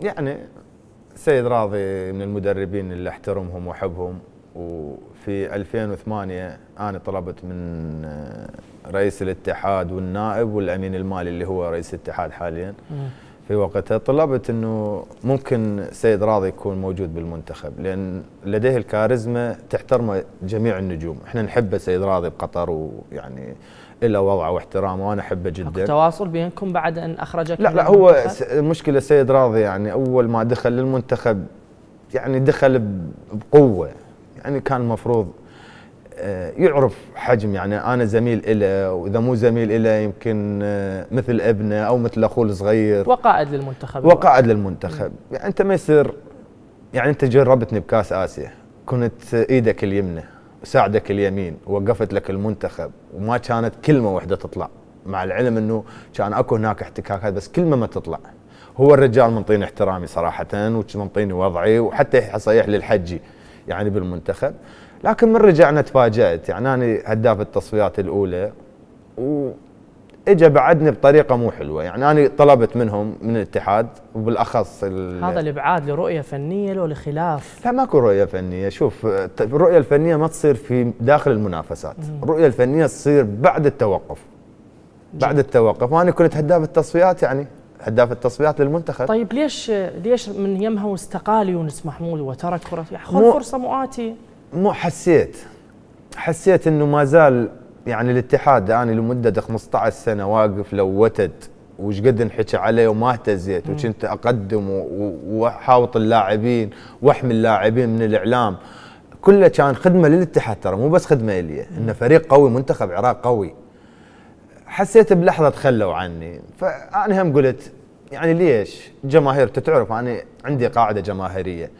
يعني سيد راضي من المدربين اللي احترمهم واحبهم وفي 2008 انا طلبت من آه، رئيس الاتحاد والنائب والامين المالي اللي هو رئيس الاتحاد حاليا في وقتها طلبت انه ممكن سيد راضي يكون موجود بالمنتخب لان لديه الكاريزما تحترمه جميع النجوم، احنا نحبه سيد راضي بقطر ويعني له وضعه واحترامه وانا احبه جدا. تواصل بينكم بعد ان اخرجك لا لا هو المشكله سيد راضي يعني اول ما دخل للمنتخب يعني دخل بقوه يعني كان المفروض آه، يعرف حجم يعني انا زميل له واذا مو زميل له يمكن آه، مثل ابنه او مثل اخوه الصغير وقائد للمنتخب وقائد للمنتخب م. يعني انت ما يصير يعني انت جربتني بكاس اسيا كنت ايدك اليمنى وساعدك اليمين ووقفت لك المنتخب وما كانت كلمه واحده تطلع مع العلم انه كان اكو هناك احتكاكات بس كلمه ما تطلع هو الرجال منطيني احترامي صراحه ومنطيني وضعي وحتى يصيح للحجي يعني بالمنتخب لكن من رجعنا تفاجات يعني انا هداف التصفيات الاولى و اجى بعدني بطريقه مو حلوه يعني انا طلبت منهم من الاتحاد وبالاخص هذا الابعاد لرؤيه فنيه لو لخلاف لا ماكو رؤيه فنيه شوف الرؤيه الفنيه ما تصير في داخل المنافسات الرؤيه الفنيه تصير بعد التوقف بعد التوقف وانا كنت هداف التصفيات يعني هداف التصفيات للمنتخب طيب ليش ليش من يمها واستقال يونس محمود وترك كرة يعني خذ فرصة مؤاتي مو حسيت حسيت انه ما زال يعني الاتحاد انا لمده 15 سنه واقف لو وتد وش قد انحكى عليه وما اهتزيت وكنت اقدم واحاوط اللاعبين واحمي اللاعبين من الاعلام كله كان خدمه للاتحاد ترى مو بس خدمه لي انه فريق قوي منتخب عراق قوي حسيت بلحظه تخلوا عني فانا هم قلت يعني ليش جماهير تتعرف انا عندي قاعده جماهيريه